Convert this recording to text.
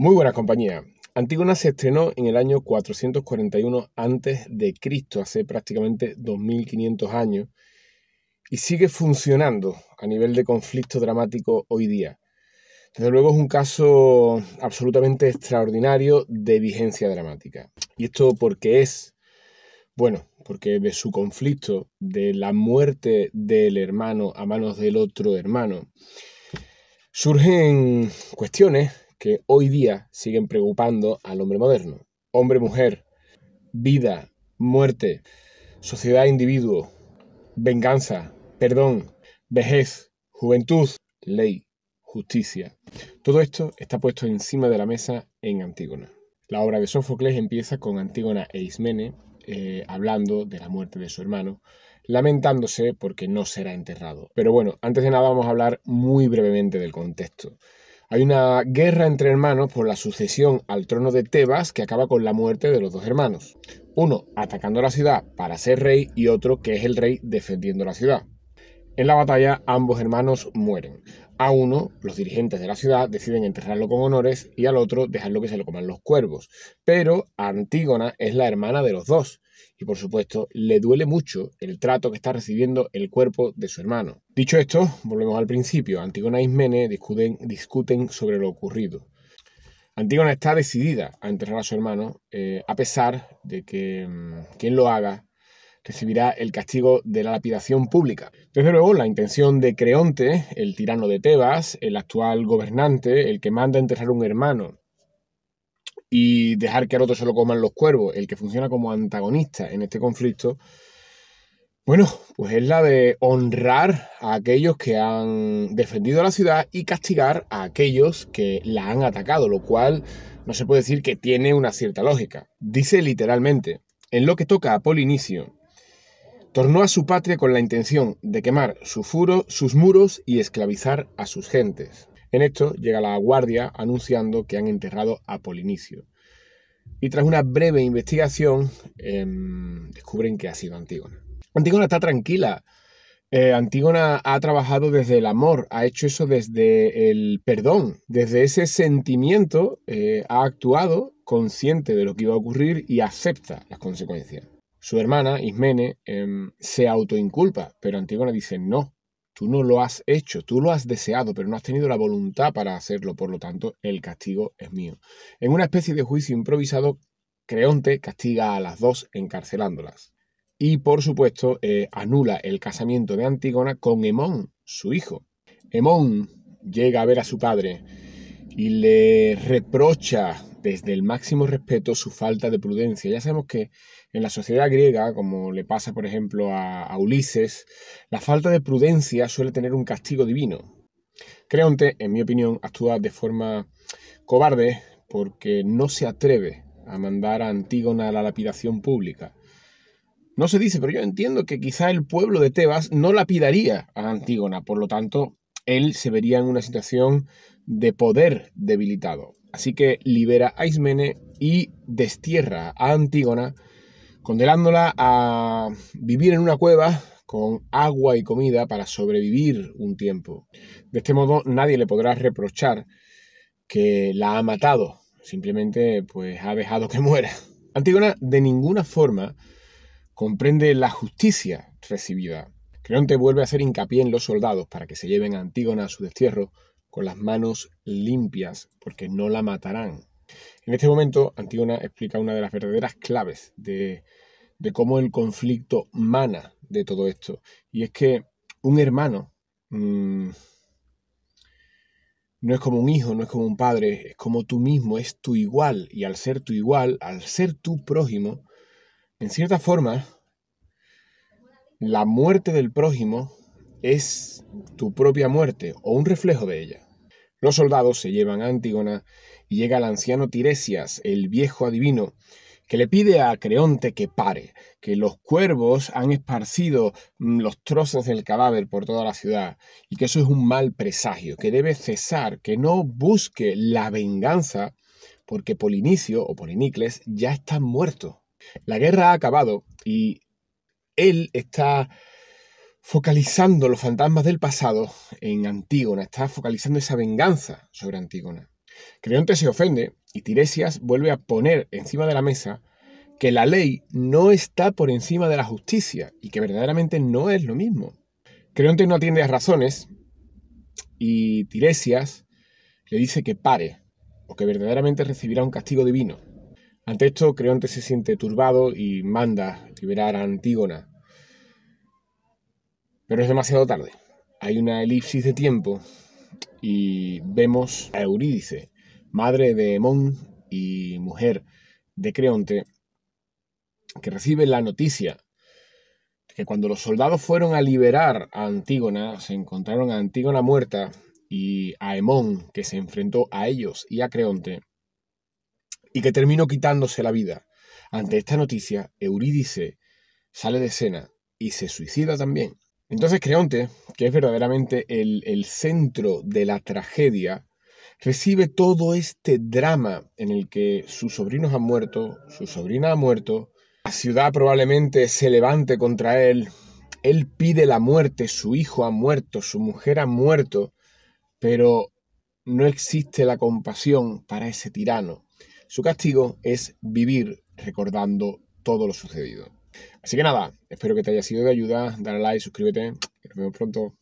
Muy buena compañía. Antígona se estrenó en el año 441 a.C., hace prácticamente 2500 años, y sigue funcionando a nivel de conflicto dramático hoy día. Desde luego es un caso absolutamente extraordinario de vigencia dramática. ¿Y esto porque es? Bueno, porque de su conflicto, de la muerte del hermano a manos del otro hermano, surgen cuestiones que hoy día siguen preocupando al hombre moderno. Hombre-mujer, vida, muerte, sociedad-individuo, venganza, perdón, vejez, juventud, ley, justicia. Todo esto está puesto encima de la mesa en Antígona. La obra de Sófocles empieza con Antígona e Ismene eh, hablando de la muerte de su hermano, lamentándose porque no será enterrado. Pero bueno, antes de nada vamos a hablar muy brevemente del contexto. Hay una guerra entre hermanos por la sucesión al trono de Tebas que acaba con la muerte de los dos hermanos. Uno atacando la ciudad para ser rey y otro que es el rey defendiendo la ciudad. En la batalla ambos hermanos mueren. A uno, los dirigentes de la ciudad deciden enterrarlo con honores y al otro dejarlo que se lo coman los cuervos. Pero Antígona es la hermana de los dos y por supuesto le duele mucho el trato que está recibiendo el cuerpo de su hermano. Dicho esto, volvemos al principio. Antígona y Ismene discuten, discuten sobre lo ocurrido. Antígona está decidida a enterrar a su hermano, eh, a pesar de que mm, quien lo haga recibirá el castigo de la lapidación pública. Desde luego, la intención de Creonte, el tirano de Tebas, el actual gobernante, el que manda enterrar a un hermano y dejar que al otro se lo coman los cuervos, el que funciona como antagonista en este conflicto, bueno, pues es la de honrar a aquellos que han defendido la ciudad y castigar a aquellos que la han atacado, lo cual no se puede decir que tiene una cierta lógica. Dice literalmente, en lo que toca a Polinicio, tornó a su patria con la intención de quemar su furo, sus muros y esclavizar a sus gentes. En esto llega la guardia anunciando que han enterrado a Polinicio. Y tras una breve investigación, em, descubren que ha sido Antígona. Antígona está tranquila. Eh, Antígona ha trabajado desde el amor, ha hecho eso desde el perdón, desde ese sentimiento eh, ha actuado consciente de lo que iba a ocurrir y acepta las consecuencias. Su hermana, Ismene, em, se autoinculpa, pero Antígona dice, no, Tú no lo has hecho, tú lo has deseado, pero no has tenido la voluntad para hacerlo, por lo tanto, el castigo es mío. En una especie de juicio improvisado, Creonte castiga a las dos encarcelándolas. Y, por supuesto, eh, anula el casamiento de Antígona con Hemón, su hijo. Hemón llega a ver a su padre y le reprocha desde el máximo respeto su falta de prudencia. Ya sabemos que en la sociedad griega, como le pasa por ejemplo a, Ulises, la falta de prudencia suele tener un castigo divino. Creonte, en mi opinión, actúa de forma cobarde porque no se atreve a mandar a Antígona a la lapidación pública. No se dice, pero yo entiendo que quizá el pueblo de Tebas no lapidaría a Antígona, por lo tanto, él se vería en una situación de poder debilitado. Así que libera a Ismene y destierra a Antígona, condenándola a vivir en una cueva con agua y comida para sobrevivir un tiempo. De este modo nadie le podrá reprochar que la ha matado, simplemente pues ha dejado que muera. Antígona de ninguna forma comprende la justicia recibida. Creonte vuelve a hacer hincapié en los soldados para que se lleven a Antígona a su destierro con las manos limpias, porque no la matarán. En este momento, Antígona explica una de las verdaderas claves de, cómo el conflicto mana de todo esto. Y es que un hermano mm, no es como un hijo, no es como un padre, es como tú mismo, es tu igual. Y al ser tu igual, al ser tu prójimo, en cierta forma la muerte del prójimo es tu propia muerte o un reflejo de ella. Los soldados se llevan a Antígona y llega el anciano Tiresias, el viejo adivino, que le pide a Creonte que pare, que los cuervos han esparcido mm, los trozos del cadáver por toda la ciudad y que eso es un mal presagio, que debe cesar, que no busque la venganza porque Polinicio o Polinicles ya están muerto. La guerra ha acabado y él está focalizando los fantasmas del pasado en Antígona, está focalizando esa venganza sobre Antígona. Creonte se ofende y Tiresias vuelve a poner encima de la mesa que la ley no está por encima de la justicia y que verdaderamente no es lo mismo. Creonte no atiende a razones y Tiresias le dice que pare o que verdaderamente recibirá un castigo divino. Ante esto, Creonte se siente turbado y manda liberar a Antígona, pero es demasiado tarde. Hay una elipsis de tiempo y vemos a Eurídice, madre de Hemón y mujer de Creonte, que recibe la noticia de que cuando los soldados fueron a liberar a Antígona, se encontraron a Antígona muerta y a Hemón, que se enfrentó a ellos y a Creonte, y que terminó quitándose la vida. Ante esta noticia, Eurídice sale de escena y se suicida también. Entonces Creonte, que es verdaderamente el, el centro de la tragedia, recibe todo este drama en el que sus sobrinos han muerto, su sobrina ha muerto, la ciudad probablemente se levante contra él, él pide la muerte, su hijo ha muerto, su mujer ha muerto, pero no existe la compasión para ese tirano. Su castigo es vivir recordando todo lo sucedido. Así que nada, espero que te haya sido de ayuda. Dale like, suscríbete y nos vemos pronto.